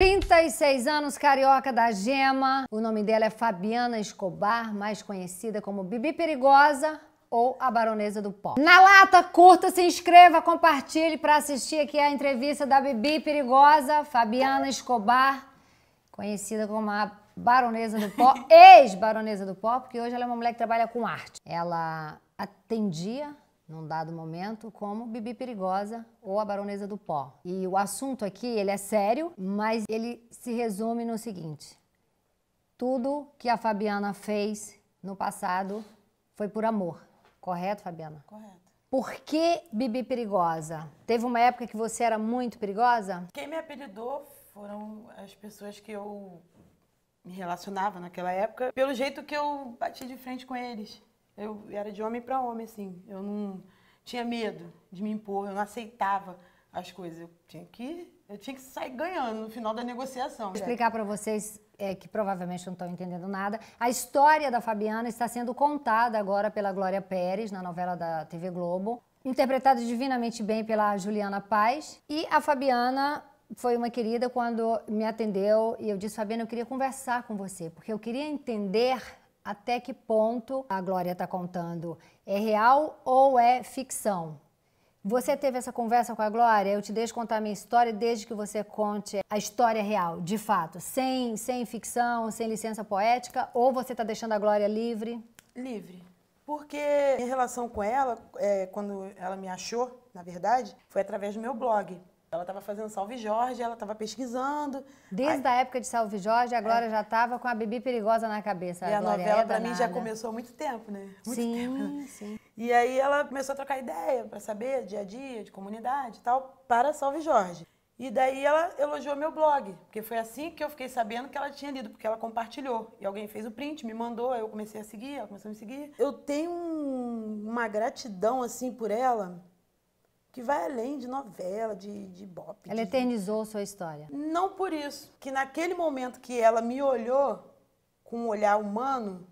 36 anos, carioca da Gema. O nome dela é Fabiana Escobar, mais conhecida como Bibi Perigosa ou a Baronesa do Pó. Na lata, curta, se inscreva, compartilhe para assistir aqui a entrevista da Bibi Perigosa, Fabiana Escobar, conhecida como a Baronesa do Pó, ex-Baronesa do Pó, porque hoje ela é uma mulher que trabalha com arte. Ela atendia num dado momento, como Bibi Perigosa ou a Baronesa do Pó. E o assunto aqui, ele é sério, mas ele se resume no seguinte: tudo que a Fabiana fez no passado foi por amor. Correto, Fabiana? Correto. Por que Bibi Perigosa? Teve uma época que você era muito perigosa? Quem me apelidou foram as pessoas que eu me relacionava naquela época, pelo jeito que eu bati de frente com eles. Eu era de homem para homem, assim. Eu não tinha medo de me impor, eu não aceitava as coisas. Eu tinha que, eu tinha que sair ganhando no final da negociação. Vou né? explicar para vocês é, que provavelmente não estão entendendo nada. A história da Fabiana está sendo contada agora pela Glória Pérez na novela da TV Globo, interpretada divinamente bem pela Juliana Paz. E a Fabiana foi uma querida quando me atendeu e eu disse: Fabiana, eu queria conversar com você, porque eu queria entender até que ponto a Glória está contando é real ou é ficção. Você teve essa conversa com a Glória? Eu te deixo contar a minha história desde que você conte a história real, de fato, sem, sem ficção, sem licença poética, ou você está deixando a Glória livre? Livre. Porque em relação com ela, é, quando ela me achou, na verdade, foi através do meu blog. Ela estava fazendo Salve Jorge, ela estava pesquisando. Desde a época de Salve Jorge, a Glória é. já estava com a Bibi Perigosa na cabeça. A e a, novela, é para mim, já começou há muito tempo, né? Muito sim, tempo. sim. E aí ela começou a trocar ideia para saber dia a dia, de comunidade e tal, para Salve Jorge. E daí ela elogiou meu blog, porque foi assim que eu fiquei sabendo que ela tinha lido, porque ela compartilhou. E alguém fez o print, me mandou, aí eu comecei a seguir, ela começou a me seguir. Eu tenho um, uma gratidão, assim, por ela, que vai além de novela, de, de bop. Ela de... eternizou sua história. Não por isso. Que naquele momento que ela me olhou com um olhar humano,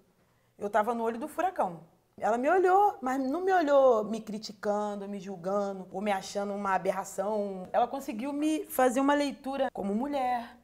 eu estava no olho do furacão. Ela me olhou, mas não me olhou me criticando, me julgando ou me achando uma aberração. Ela conseguiu me fazer uma leitura como mulher,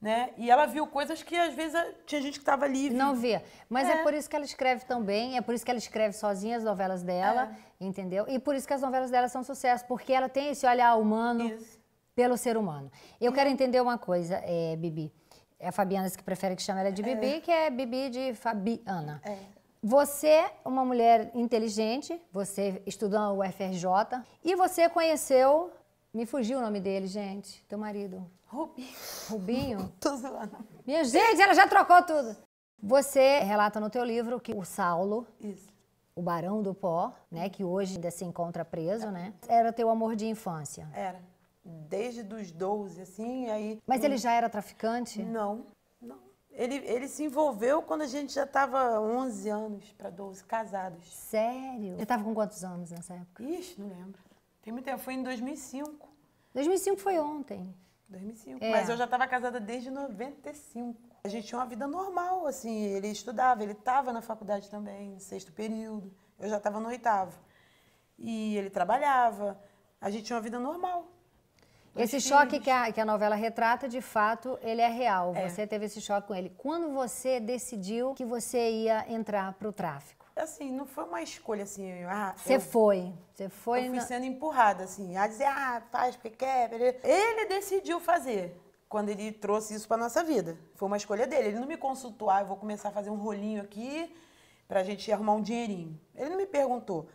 né? E ela viu coisas que às vezes tinha gente que estava livre Não via. Mas é. é. por isso que ela escreve tão bem, é por isso que ela escreve sozinha as novelas dela, é. entendeu? E por isso que as novelas dela são sucesso, porque ela tem esse olhar humano isso. pelo ser humano. Eu quero hum. entender uma coisa, é, Bibi. É a Fabiana que prefere que chame ela de Bibi, é. que é Bibi de Fabiana. É. Você, é uma mulher inteligente, você estudou na UFRJ e você conheceu me fugiu o nome dele, gente. Teu marido. Rubinho. Rubinho? Tô zoando. Minha gente, ela já trocou tudo. Você relata no teu livro que o Saulo, Isso. o barão do pó, né, que hoje ainda se encontra preso, é. né, era teu amor de infância. Era. Desde dos 12, assim, aí... Mas ele já era traficante? Não, não. Ele, ele se envolveu quando a gente já estava 11 anos para 12, casados. Sério? Ele estava com quantos anos nessa época? Ixi, não lembro. Tem muito tempo, foi em 2005. 2005 foi ontem. 2005. É. Mas eu já estava casada desde 95. A gente tinha uma vida normal, assim. Ele estudava, ele estava na faculdade também, no sexto período. Eu já estava no oitavo. E ele trabalhava. A gente tinha uma vida normal. Dois esse filhos. choque que a, que a novela retrata, de fato, ele é real. É. Você teve esse choque com ele. Quando você decidiu que você ia entrar para o tráfico? assim, não foi uma escolha assim. Ah, você foi. Você foi. Eu fui na... sendo empurrada, assim, a dizer, ah, faz porque quer. Ele decidiu fazer quando ele trouxe isso para nossa vida. Foi uma escolha dele. Ele não me consultou, ah, eu vou começar a fazer um rolinho aqui pra gente arrumar um dinheirinho. Ele não me perguntou.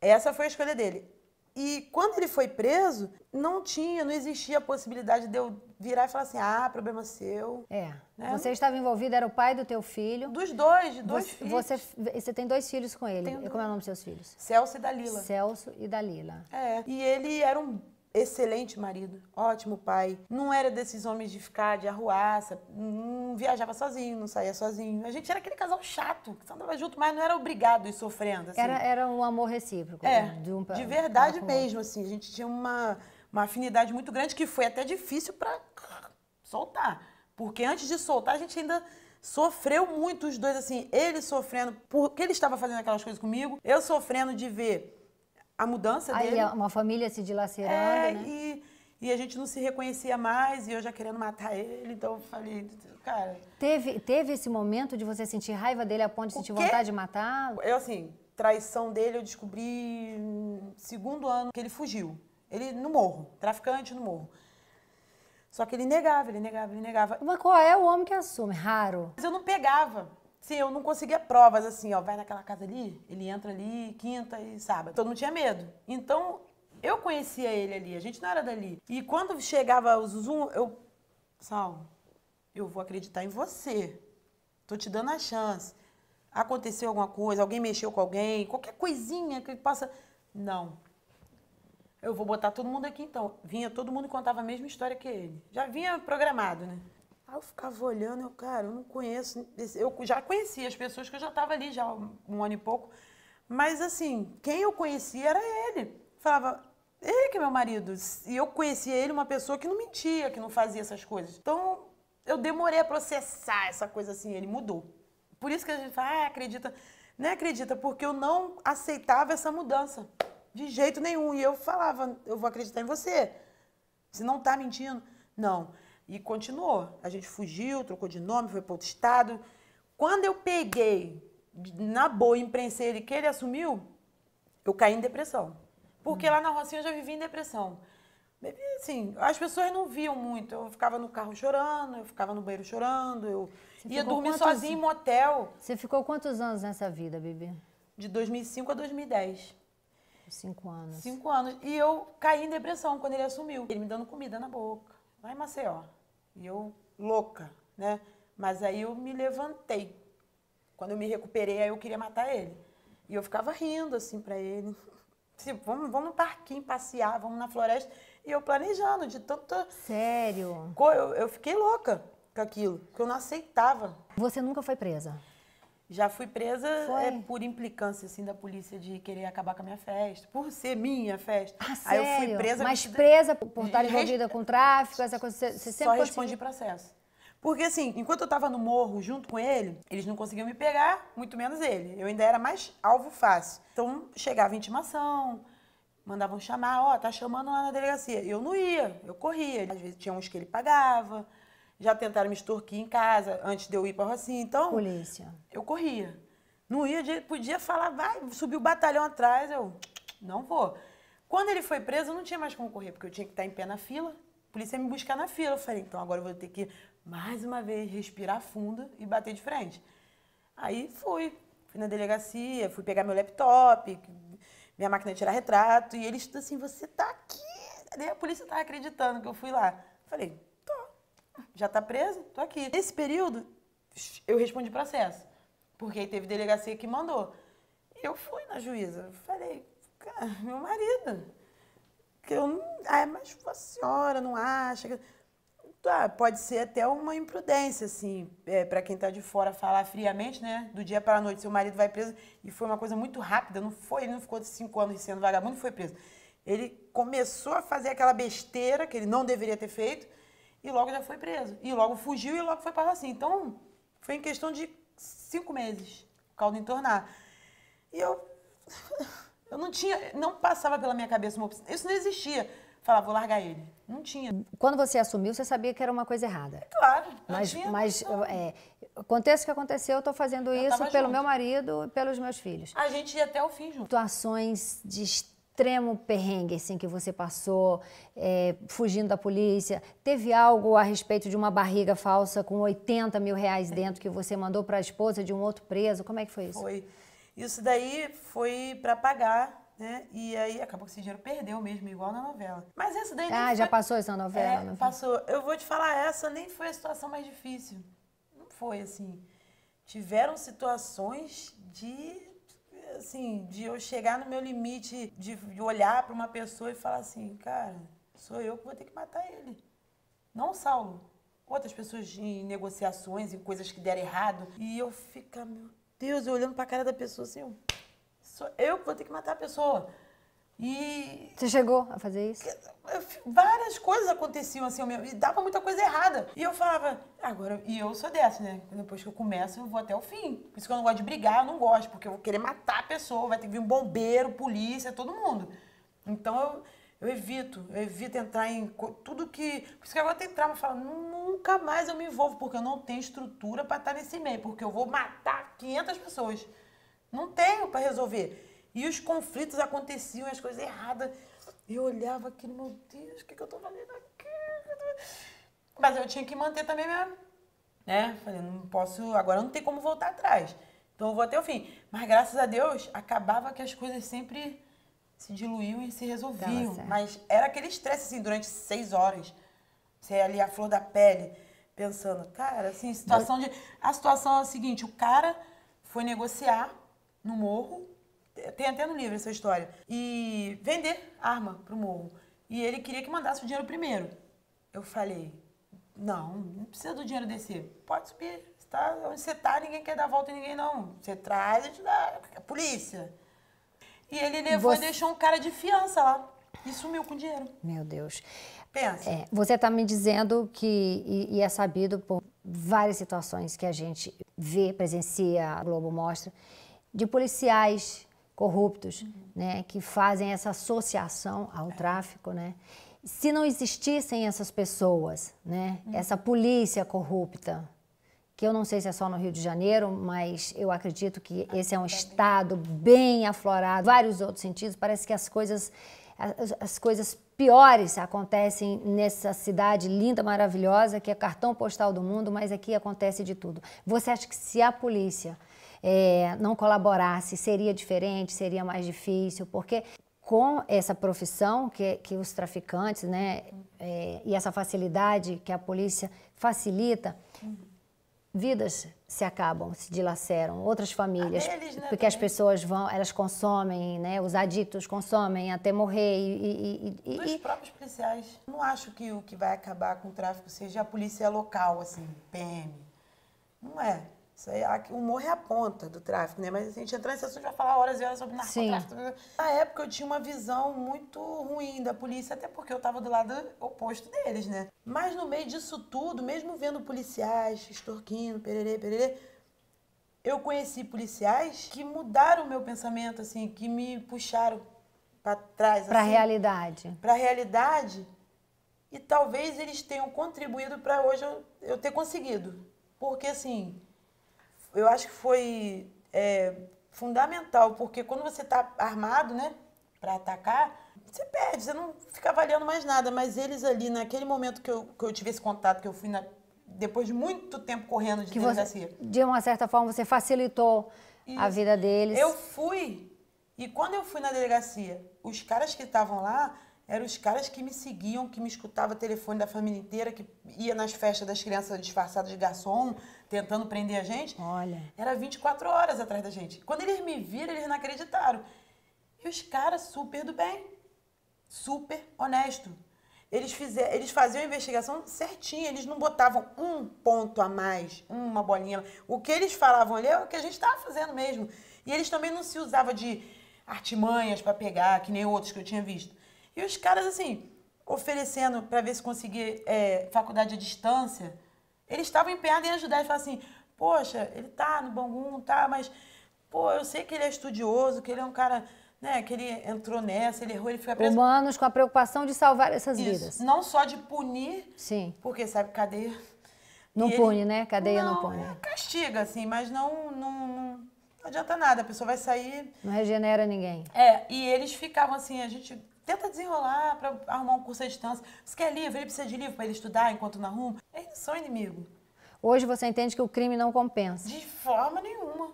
Essa foi a escolha dele. E quando ele foi preso, não tinha, não existia a possibilidade de eu virar e falar assim: ah, problema seu. É. Né? Você estava envolvida, era o pai do teu filho. Dos dois, de dois você, filhos. Você, você tem dois filhos com ele. Tenho Como é o nome dos seus filhos? Celso e Dalila. Celso e Dalila. É. E ele era um excelente marido, ótimo pai. Não era desses homens de ficar de arruaça, não viajava sozinho, não saía sozinho. A gente era aquele casal chato, que andava junto, mas não era obrigado e sofrendo. Assim. Era, era um amor recíproco. É, de, um, de verdade um mesmo, assim. A gente tinha uma, uma afinidade muito grande que foi até difícil para soltar. Porque antes de soltar, a gente ainda sofreu muito os dois, assim. Ele sofrendo porque ele estava fazendo aquelas coisas comigo, eu sofrendo de ver a mudança Aí dele. É uma família se dilacerando, é, né? E, e a gente não se reconhecia mais e eu já querendo matar ele, então eu falei, cara. Teve, teve esse momento de você sentir raiva dele a ponto de sentir quê? vontade de matá-lo? Eu, assim, traição dele eu descobri no segundo ano que ele fugiu. Ele no morro, traficante no morro. Só que ele negava, ele negava, ele negava. Mas qual é o homem que assume? Raro. Mas eu não pegava. Sim, eu não conseguia provas assim, ó, vai naquela casa ali, ele entra ali, quinta e sábado. Todo então, mundo tinha medo. Então, eu conhecia ele ali, a gente não era dali. E quando chegava o Zuzum, eu. Sal, eu vou acreditar em você. Tô te dando a chance. Aconteceu alguma coisa, alguém mexeu com alguém, qualquer coisinha que passa. Não. Eu vou botar todo mundo aqui então. Vinha todo mundo e contava a mesma história que ele. Já vinha programado, né? Aí eu ficava olhando, eu, cara, eu não conheço. Eu já conhecia as pessoas que eu já estava ali já um ano e pouco. Mas assim, quem eu conhecia era ele. Falava, ele que é meu marido. E eu conhecia ele, uma pessoa que não mentia, que não fazia essas coisas. Então, eu demorei a processar essa coisa assim, ele mudou. Por isso que a gente fala, ah, acredita. Não é acredita, porque eu não aceitava essa mudança. De jeito nenhum. E eu falava, eu vou acreditar em você. Se não tá mentindo. Não. E continuou. A gente fugiu, trocou de nome, foi para outro estado. Quando eu peguei, na boa, imprensa ele que ele assumiu, eu caí em depressão. Porque lá na Rocinha eu já vivia em depressão. Assim, as pessoas não viam muito. Eu ficava no carro chorando, eu ficava no banheiro chorando, eu Você ia dormir quantos... sozinha em motel. Você ficou quantos anos nessa vida, Bibi? De 2005 a 2010. Cinco anos. Cinco anos. E eu caí em depressão quando ele assumiu. Ele me dando comida na boca lá em Maceió. E eu, louca, né? Mas aí eu me levantei. Quando eu me recuperei, aí eu queria matar ele. E eu ficava rindo, assim, para ele. Tipo, vamos, vamos no parquinho passear, vamos na floresta. E eu planejando de tanta... Sério? Eu, eu fiquei louca com aquilo, que eu não aceitava. Você nunca foi presa? Já fui presa é, por implicância, assim, da polícia de querer acabar com a minha festa, por ser minha festa. Ah, Aí sério? eu fui presa... Mas presa por uhum. estar envolvida com tráfico, essa coisa, você, sempre Só respondi assim? processo. Porque, assim, enquanto eu tava no morro junto com ele, eles não conseguiam me pegar, muito menos ele. Eu ainda era mais alvo fácil. Então, chegava intimação, mandavam chamar, ó, oh, tá chamando lá na delegacia. Eu não ia, eu corria. Às vezes tinha uns que ele pagava, já tentaram me extorquir em casa antes de eu ir para Rocinha. Então. Polícia. Eu corria. Não ia, podia falar, vai, subiu o batalhão atrás, eu não vou. Quando ele foi preso, eu não tinha mais como correr, porque eu tinha que estar em pé na fila. A polícia ia me buscar na fila. Eu falei, então agora eu vou ter que, mais uma vez, respirar fundo e bater de frente. Aí fui. Fui na delegacia, fui pegar meu laptop, minha máquina de tirar retrato. E eles, assim, você tá aqui. a polícia tava acreditando que eu fui lá. Falei, já tá preso, tô aqui. Nesse período, eu respondi processo, porque aí teve delegacia que mandou. Eu fui na juíza, falei, cara, ah, meu marido, que eu não, ah, mas a senhora não acha que... Tá, pode ser até uma imprudência, assim, é, para quem tá de fora falar friamente, né? Do dia para a noite, seu marido vai preso. E foi uma coisa muito rápida, não foi, ele não ficou de cinco anos sendo vagabundo, e foi preso. Ele começou a fazer aquela besteira que ele não deveria ter feito, e logo já foi preso. E logo fugiu e logo foi para assim. Então, foi em questão de cinco meses o caldo entornar. E eu. Eu não tinha. Não passava pela minha cabeça uma opção. Isso não existia. Falar, vou largar ele. Não tinha. Quando você assumiu, você sabia que era uma coisa errada. É claro. Mas, tinha, mas é, acontece o que aconteceu, eu estou fazendo eu isso pelo junto. meu marido e pelos meus filhos. A gente ia até o fim junto. Situações de extremo perrengue assim, que você passou, é, fugindo da polícia? Teve algo a respeito de uma barriga falsa com 80 mil reais dentro que você mandou para a esposa de um outro preso? Como é que foi isso? Foi. Isso daí foi para pagar. Né? E aí acabou que esse dinheiro perdeu mesmo, igual na novela. Mas essa daí. Ah, já foi... passou essa novela? É, novela. passou. Eu vou te falar, essa nem foi a situação mais difícil. Não foi assim. Tiveram situações de assim, de eu chegar no meu limite de, olhar para uma pessoa e falar assim, cara, sou eu que vou ter que matar ele. Não Saulo. Outras pessoas em negociações, em coisas que deram errado. E eu ficar, meu Deus, eu olhando para a cara da pessoa assim, sou eu que vou ter que matar a pessoa. E. Você chegou a fazer isso? Várias coisas aconteciam assim, meu e dava muita coisa errada. E eu falava, agora, e eu sou dessa, né? Depois que eu começo, eu vou até o fim. Por isso que eu não gosto de brigar, eu não gosto, porque eu vou querer matar a pessoa, vai ter que vir um bombeiro, polícia, todo mundo. Então eu. Eu evito, eu evito entrar em tudo que. Por isso que agora tem trauma, falo, nunca mais eu me envolvo, porque eu não tenho estrutura para estar nesse meio, porque eu vou matar 500 pessoas. Não tenho para resolver. E os conflitos aconteciam, as coisas erradas. Eu olhava aquilo, meu Deus, o que, que eu tô fazendo aqui? Mas eu tinha que manter também minha. Né? Falei, não posso. Agora não tem como voltar atrás. Então eu vou até o fim. Mas graças a Deus, acabava que as coisas sempre se diluíam e se resolviam. Mas era aquele estresse, assim, durante seis horas. Você ali a flor da pele, pensando, cara, assim, situação de. A situação é a seguinte: o cara foi negociar no morro tem até no livro essa história. E vender arma pro morro. E ele queria que mandasse o dinheiro primeiro. Eu falei, não, não precisa do dinheiro descer. Pode subir. Você tá onde você tá, ninguém quer dar volta em ninguém, não. Você traz, a gente dá. A polícia. E ele levou você... e deixou um cara de fiança lá. E sumiu com o dinheiro. Meu Deus. Pensa. É, você está me dizendo que, e, e, é sabido por várias situações que a gente vê, presencia, a Globo mostra, de policiais corruptos, uhum. né, que fazem essa associação ao é. tráfico, né? Se não existissem essas pessoas, né, uhum. essa polícia corrupta, que eu não sei se é só no Rio de Janeiro, mas eu acredito que esse é um estado bem aflorado, vários outros sentidos, parece que as coisas as, as coisas piores acontecem nessa cidade linda, maravilhosa, que é cartão postal do mundo, mas aqui acontece de tudo. Você acha que se a polícia é, não colaborasse, seria diferente, seria mais difícil, porque com essa profissão que, que os traficantes, né, é, e essa facilidade que a polícia facilita, vidas se acabam, se dilaceram, outras famílias, eles, né, porque as pessoas vão, elas consomem, né, os adictos consomem até morrer e, e, e, e os próprios policiais. Não acho que o que vai acabar com o tráfico seja a polícia local, assim, PM, não é. Isso aí, o humor é a ponta do tráfico, né? Mas assim, a gente entrar nesse assunto vai falar horas e horas sobre narcotráfico. Sim. Na época eu tinha uma visão muito ruim da polícia, até porque eu estava do lado oposto deles, né? Mas no meio disso tudo, mesmo vendo policiais extorquindo, pererê, pererê, eu conheci policiais que mudaram o meu pensamento, assim, que me puxaram para trás. Para assim, a realidade. Para a realidade. E talvez eles tenham contribuído para hoje eu, eu ter conseguido. Porque, assim, eu acho que foi é, fundamental, porque quando você está armado, né, para atacar, você perde, você não fica avaliando mais nada. Mas eles ali, naquele momento que eu, que eu tive esse contato, que eu fui na, depois de muito tempo correndo de delegacia. de uma certa forma, você facilitou a vida deles. Eu fui, e quando eu fui na delegacia, os caras que estavam lá eram os caras que me seguiam, que me escutavam telefone da família inteira, que ia nas festas das crianças disfarçadas de garçom, tentando prender a gente, Olha. era 24 horas atrás da gente. Quando eles me viram, eles não acreditaram. E os caras super do bem, super honesto. Eles, fizer, eles faziam a investigação certinha, eles não botavam um ponto a mais, uma bolinha. O que eles falavam ali é o que a gente estava fazendo mesmo. E eles também não se usavam de artimanhas para pegar, que nem outros que eu tinha visto. E os caras, assim, oferecendo para ver se conseguia é, faculdade à distância eles estavam empenhados em ajudar e falar assim: poxa, ele tá no Bangu, tá, mas pô, eu sei que ele é estudioso, que ele é um cara, né, que ele entrou nessa, ele errou, ele fica preso. Humanos com a preocupação de salvar essas Isso. vidas. Não só de punir, sim, porque sabe cadeia. Não e pune, ele... né? Cadeia não, não pune. É, castiga, assim, mas não, não, não não adianta nada, a pessoa vai sair. Não regenera ninguém. É, e eles ficavam assim, a gente tenta desenrolar para arrumar um curso à distância. Você quer livro? Ele precisa de livro para ele estudar enquanto não arruma. Eles são inimigo. Hoje você entende que o crime não compensa? De forma nenhuma.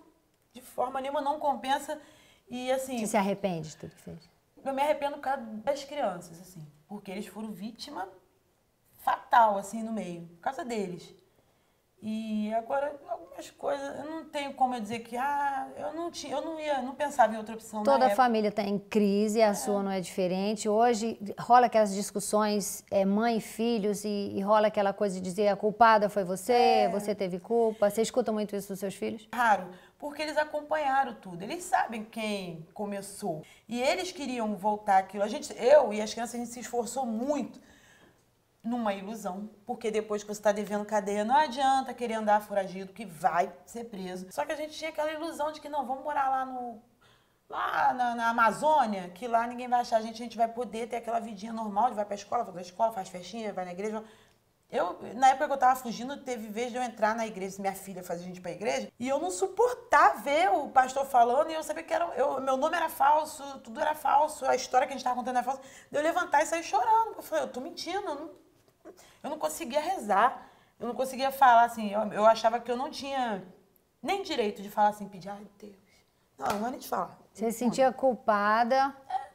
De forma nenhuma não compensa. E assim. Você se arrepende de tudo que fez? Eu me arrependo por causa das crianças, assim. Porque eles foram vítima fatal, assim, no meio. Por causa deles. E agora, algumas coisas, eu não tenho como eu dizer que, ah, eu não tinha, eu não ia, não pensava em outra opção. Toda a família está em crise, a é. sua não é diferente. Hoje rola aquelas discussões é, mãe e filhos e, e, rola aquela coisa de dizer a culpada foi você, é. você teve culpa. Você escuta muito isso dos seus filhos? Raro, porque eles acompanharam tudo, eles sabem quem começou. E eles queriam voltar aquilo. A gente, eu e as crianças, a gente se esforçou muito numa ilusão, porque depois que você está devendo cadeia, não adianta querer andar foragido, que vai ser preso. Só que a gente tinha aquela ilusão de que não, vamos morar lá no lá na, na, Amazônia, que lá ninguém vai achar a gente, a gente vai poder ter aquela vidinha normal, de vai pra escola, vai pra escola, faz festinha, vai na igreja. Eu, na época que eu tava fugindo, teve vez de eu entrar na igreja, minha filha fazia gente pra igreja, e eu não suportava ver o pastor falando, e eu sabia que era, eu, meu nome era falso, tudo era falso, a história que a gente tava contando era falsa. Eu levantar e sair chorando. Eu falei, eu tô mentindo, eu não eu não conseguia rezar, eu não conseguia falar assim. Eu, eu achava que eu não tinha nem direito de falar assim, pedir, ai Deus. Não, não é nem de falar. Você se sentia culpada? É,